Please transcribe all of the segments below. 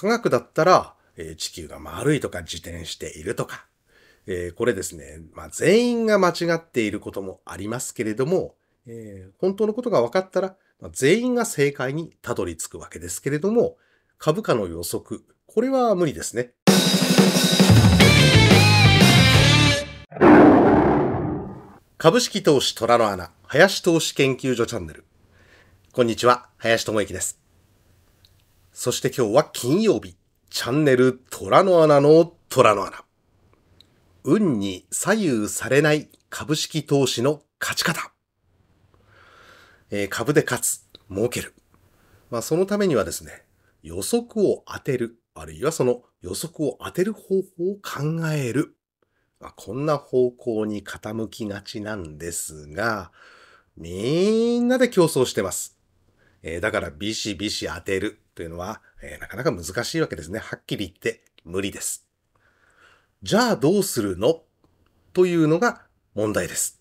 科学だったら、えー、地球が丸いとか自転しているとか、えー、これですね、まあ、全員が間違っていることもありますけれども、えー、本当のことが分かったら、まあ、全員が正解にたどり着くわけですけれども、株価の予測、これは無理ですね。株式投資虎の穴、林投資研究所チャンネル。こんにちは、林智之です。そして今日は金曜日。チャンネル虎の穴の虎の穴。運に左右されない株式投資の勝ち方。えー、株で勝つ、儲ける。まあそのためにはですね、予測を当てる、あるいはその予測を当てる方法を考える。まあ、こんな方向に傾きがちなんですが、みんなで競争してます。えー、だからビシビシ当てる。というのは、えー、なかなか難しいわけですね。はっきり言って無理です。じゃあどうするのというのが問題です。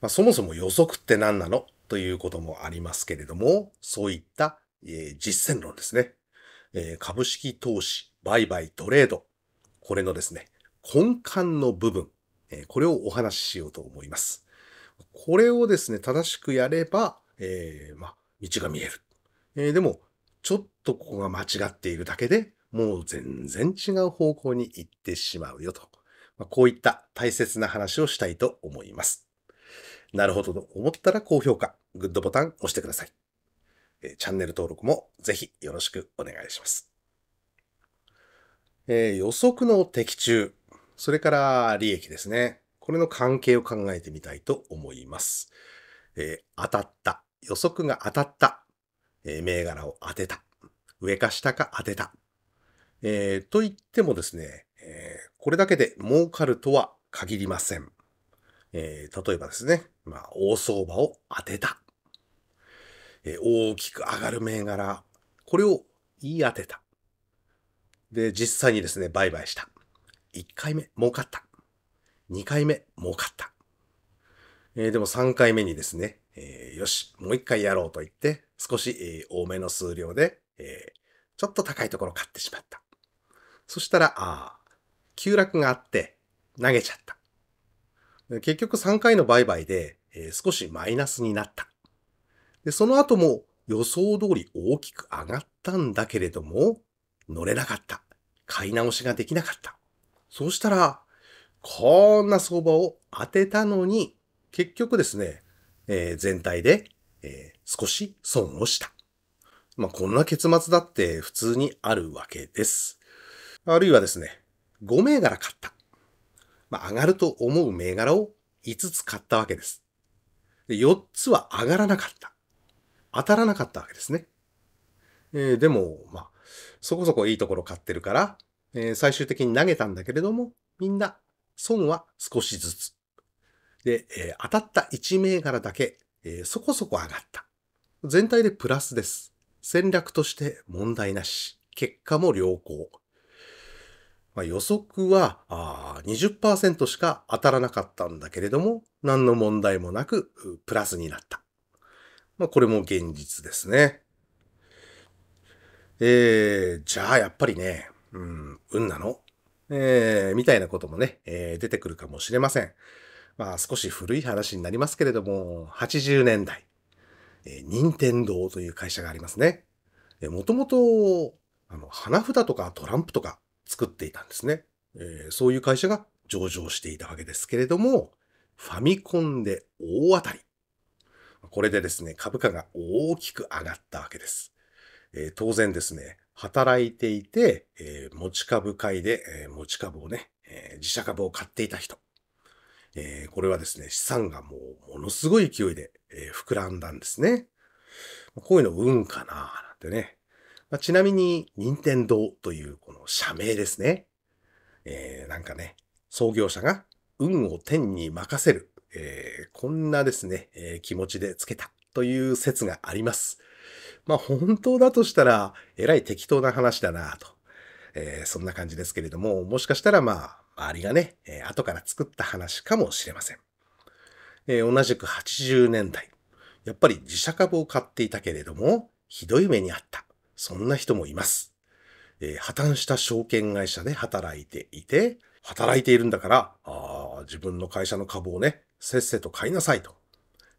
まあ、そもそも予測って何なのということもありますけれども、そういった、えー、実践論ですね、えー、株式投資、売買、トレード。これのですね、根幹の部分。えー、これをお話ししようと思います。これをですね、正しくやれば、えー、まあ、道が見える。えー、でも、ちょっとここが間違っているだけでもう全然違う方向に行ってしまうよと。まあ、こういった大切な話をしたいと思います。なるほどと思ったら高評価、グッドボタン押してください。えチャンネル登録もぜひよろしくお願いします。えー、予測の的中、それから利益ですね。これの関係を考えてみたいと思います。えー、当たった、予測が当たったえー、銘柄を当てた。上か下か当てた。えー、と言ってもですね、えー、これだけで儲かるとは限りません。えー、例えばですね、まあ、大相場を当てた。えー、大きく上がる銘柄、これを言い当てた。で、実際にですね、売買した。1回目、儲かった。2回目、儲かった。えー、でも3回目にですね、えー、よし、もう一回やろうと言って、少し、えー、多めの数量で、えー、ちょっと高いところ買ってしまった。そしたら、ああ、急落があって、投げちゃった。結局3回の売買で、えー、少しマイナスになった。で、その後も予想通り大きく上がったんだけれども、乗れなかった。買い直しができなかった。そうしたら、こんな相場を当てたのに、結局ですね、えー、全体で、えー、少し損をした。まあ、こんな結末だって普通にあるわけです。あるいはですね、5銘柄買った。まあ、上がると思う銘柄を5つ買ったわけです。で4つは上がらなかった。当たらなかったわけですね。えー、でも、まあ、そこそこいいところ買ってるから、えー、最終的に投げたんだけれども、みんな損は少しずつ。で、えー、当たった1銘柄だけ、えー、そこそこ上がった。全体でプラスです。戦略として問題なし。結果も良好。まあ、予測はあー20%しか当たらなかったんだけれども、何の問題もなくプラスになった。まあ、これも現実ですね。えー、じゃあやっぱりね、うん、運なのえー、みたいなこともね、えー、出てくるかもしれません。まあ少し古い話になりますけれども、80年代、えー、任天堂という会社がありますね。えー、もともと、あの、花札とかトランプとか作っていたんですね。えー、そういう会社が上場していたわけですけれども、ファミコンで大当たり。これでですね、株価が大きく上がったわけです。えー、当然ですね、働いていて、えー、持ち株会で、えー、持ち株をね、え自社株を買っていた人。えー、これはですね、資産がもうものすごい勢いで、えー、膨らんだんですね。こういうの運かななんてね。まあ、ちなみに、任天堂というこの社名ですね。えー、なんかね、創業者が運を天に任せる、えー、こんなですね、えー、気持ちでつけたという説があります。まあ本当だとしたら、えらい適当な話だなと、えー、そんな感じですけれども、もしかしたらまあ、周りがね、えー、後から作った話かもしれません。えー、同じく80年代、やっぱり自社株を買っていたけれども、ひどい目にあった。そんな人もいます。えー、破綻した証券会社で働いていて、働いているんだから、あ自分の会社の株をね、せっせと買いなさいと。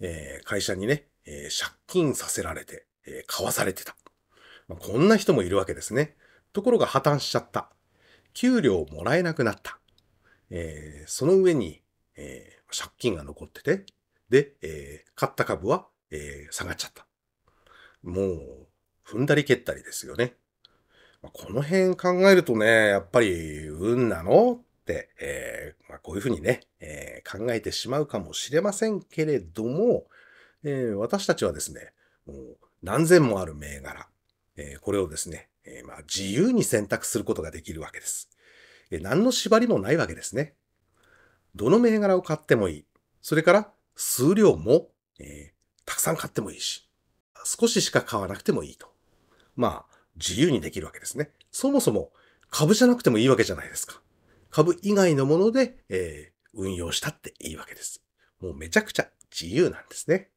えー、会社にね、えー、借金させられて、え買わされてた。まあ、こんな人もいるわけですね。ところが破綻しちゃった。給料をもらえなくなった。えー、その上に、えー、借金が残ってて、で、えー、買った株は、えー、下がっちゃった。もう、踏んだり蹴ったりですよね。まあ、この辺考えるとね、やっぱり、運なのって、えーまあ、こういうふうにね、えー、考えてしまうかもしれませんけれども、えー、私たちはですね、もう何千もある銘柄、これをですね、まあ、自由に選択することができるわけです。何の縛りもないわけですね。どの銘柄を買ってもいい。それから数量も、えー、たくさん買ってもいいし、少ししか買わなくてもいいと。まあ、自由にできるわけですね。そもそも株じゃなくてもいいわけじゃないですか。株以外のもので、えー、運用したっていいわけです。もうめちゃくちゃ自由なんですね。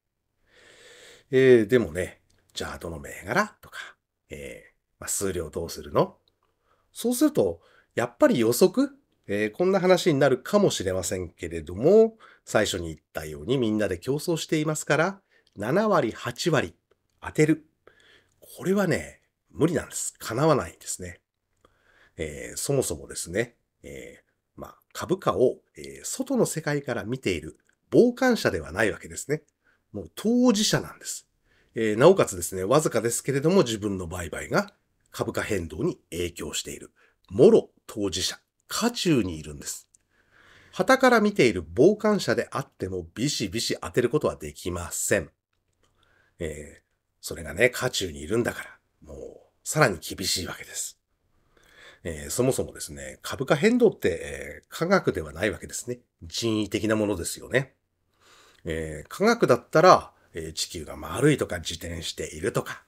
えー、でもね、じゃあどの銘柄とか、えー、まあ、数量どうするのそうすると、やっぱり予測、えー、こんな話になるかもしれませんけれども、最初に言ったようにみんなで競争していますから、7割、8割当てる。これはね、無理なんです。叶わないんですね。えー、そもそもですね、えー、まあ、株価を、えー、外の世界から見ている傍観者ではないわけですね。もう当事者なんです。えー、なおかつですね、わずかですけれども自分の売買が株価変動に影響している。もろ当事者、家中にいるんです。旗から見ている傍観者であってもビシビシ当てることはできません。えー、それがね、家中にいるんだから、もう、さらに厳しいわけです。えー、そもそもですね、株価変動って、えー、科学ではないわけですね。人為的なものですよね。えー、科学だったら、え地球が丸いとか自転しているとか、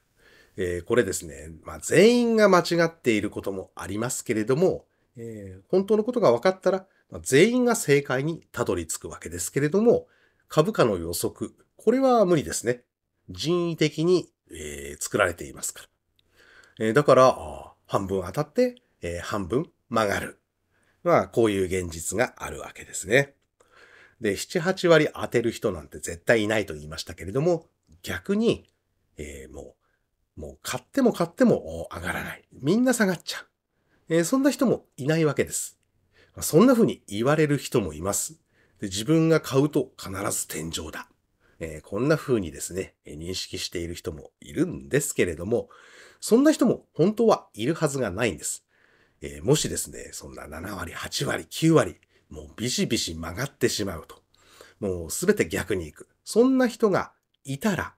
えー、これですね、まあ、全員が間違っていることもありますけれども、えー、本当のことが分かったら、まあ、全員が正解にたどり着くわけですけれども、株価の予測、これは無理ですね。人為的に、えー、作られていますから。えだから、半分当たって、え半分曲がる。まあ、こういう現実があるわけですね。で、7、8割当てる人なんて絶対いないと言いましたけれども、逆に、えー、もう、もう買っても買っても上がらない。みんな下がっちゃう。えー、そんな人もいないわけです。そんな風に言われる人もいます。で自分が買うと必ず天井だ。えー、こんな風にですね、認識している人もいるんですけれども、そんな人も本当はいるはずがないんです。えー、もしですね、そんな7割、8割、9割、もうビシビシ曲がってしまうと。もうすべて逆に行く。そんな人がいたら、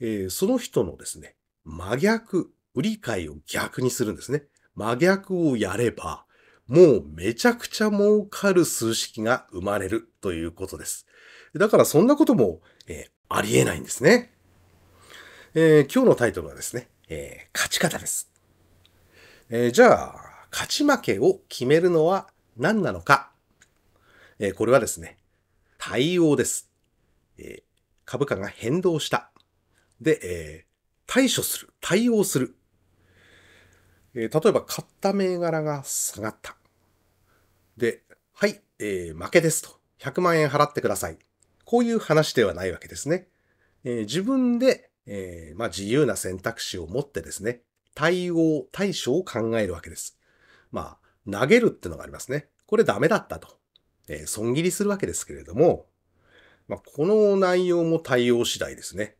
えー、その人のですね、真逆、売り買いを逆にするんですね。真逆をやれば、もうめちゃくちゃ儲かる数式が生まれるということです。だからそんなことも、えー、ありえないんですね。えー、今日のタイトルはですね、えー、勝ち方です。えじゃあ、勝ち負けを決めるのは何なのかえこれはですね、対応です。え株価が変動した。で、え対処する、対応する。え例えば、買った銘柄が下がった。で、はい、え負けですと。100万円払ってください。こういう話ではないわけですね。え自分で、えまあ、自由な選択肢を持ってですね、対応、対処を考えるわけです。まあ、投げるってのがありますね。これダメだったと。えー、損切りするわけですけれども、まあ、この内容も対応次第ですね。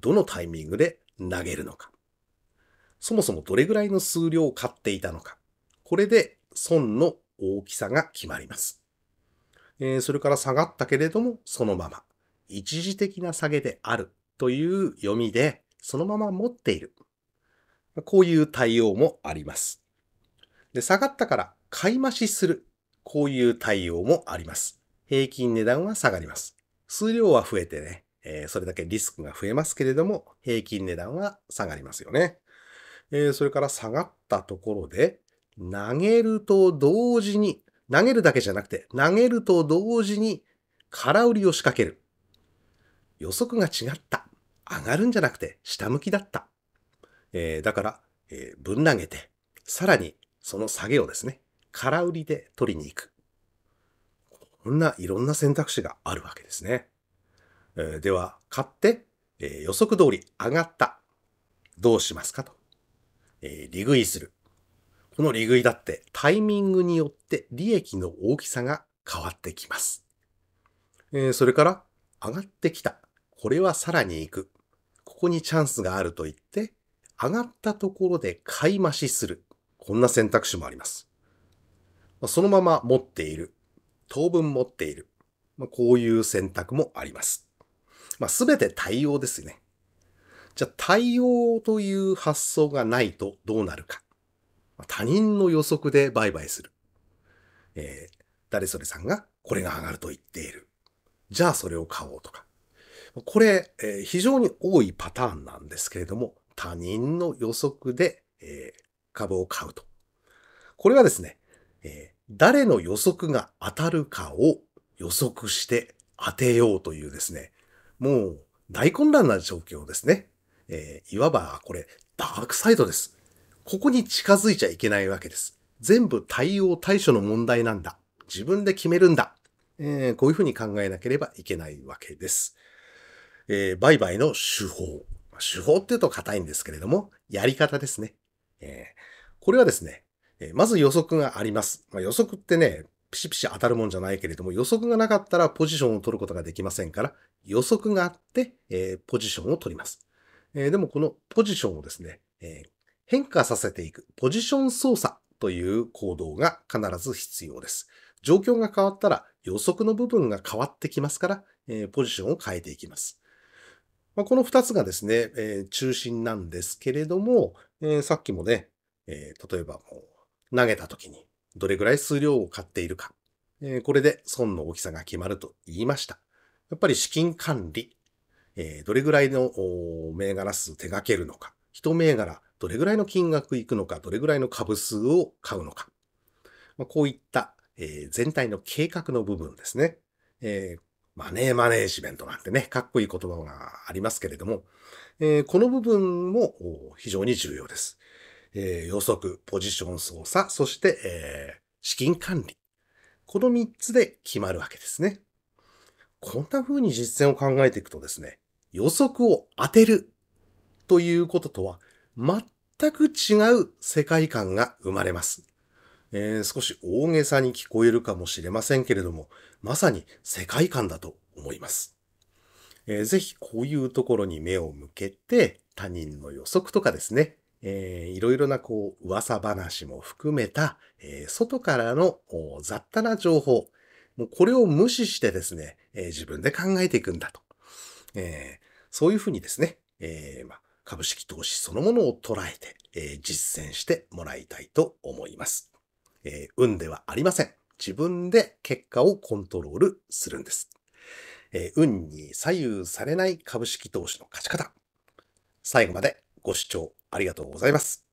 どのタイミングで投げるのか。そもそもどれぐらいの数量を買っていたのか。これで損の大きさが決まります。えー、それから下がったけれども、そのまま。一時的な下げであるという読みで、そのまま持っている。こういう対応もあります。で、下がったから買い増しするこういう対応もあります。平均値段は下がります。数量は増えてね、えー、それだけリスクが増えますけれども、平均値段は下がりますよね。えー、それから下がったところで、投げると同時に、投げるだけじゃなくて、投げると同時に空売りを仕掛ける。予測が違った。上がるんじゃなくて、下向きだった。えー、だから、えぶん投げて、さらにその下げをですね、空売りで取りに行く。こんないろんな選択肢があるわけですね。えー、では、買って、えー、予測通り上がった。どうしますかと。えー、利食いする。この利食いだってタイミングによって利益の大きさが変わってきます。えそれから、上がってきた。これはさらに行く。ここにチャンスがあると言って、上がったところで買い増しする。こんな選択肢もあります。まあ、そのまま持っている。当分持っている。まあ、こういう選択もあります。まあ、すべて対応ですね。じゃあ対応という発想がないとどうなるか。他人の予測で売買する。えー、誰それさんがこれが上がると言っている。じゃあそれを買おうとか。これ、えー、非常に多いパターンなんですけれども、他人の予測で、えー、株を買うと。これはですね、え誰の予測が当たるかを予測して当てようというですね、もう大混乱な状況ですね。えー、いわばこれダークサイドです。ここに近づいちゃいけないわけです。全部対応対処の問題なんだ。自分で決めるんだ。えー、こういうふうに考えなければいけないわけです。えー、売買の手法。手法って言うと硬いんですけれども、やり方ですね。えー、これはですね、えー、まず予測があります。まあ、予測ってね、ピシピシ当たるもんじゃないけれども、予測がなかったらポジションを取ることができませんから、予測があって、えー、ポジションを取ります。えー、でもこのポジションをですね、えー、変化させていくポジション操作という行動が必ず必要です。状況が変わったら予測の部分が変わってきますから、えー、ポジションを変えていきます。まあ、この2つがですね、えー、中心なんですけれども、えー、さっきもね、え例えばもう投げた時にどれぐらい数量を買っているか、えー、これで損の大きさが決まると言いました。やっぱり資金管理、えー、どれぐらいの銘柄数手掛けるのか、一銘柄どれぐらいの金額いくのか、どれぐらいの株数を買うのか、まあ、こういった、えー、全体の計画の部分ですね。えー、マネーマネージメントなんてね、かっこいい言葉がありますけれども、えー、この部分も非常に重要です。えー、予測、ポジション操作、そして、えー、資金管理。この3つで決まるわけですね。こんな風に実践を考えていくとですね、予測を当てるということとは全く違う世界観が生まれます。えー、少し大げさに聞こえるかもしれませんけれども、まさに世界観だと思います。えー、ぜひこういうところに目を向けて他人の予測とかですね、えー、いろいろなこう噂話も含めた、えー、外からの雑多な情報、もうこれを無視してですね、えー、自分で考えていくんだと。えー、そういうふうにですね、えーま、株式投資そのものを捉えて、えー、実践してもらいたいと思います、えー。運ではありません。自分で結果をコントロールするんです。えー、運に左右されない株式投資の勝ち方。最後までご視聴ありがとうございます。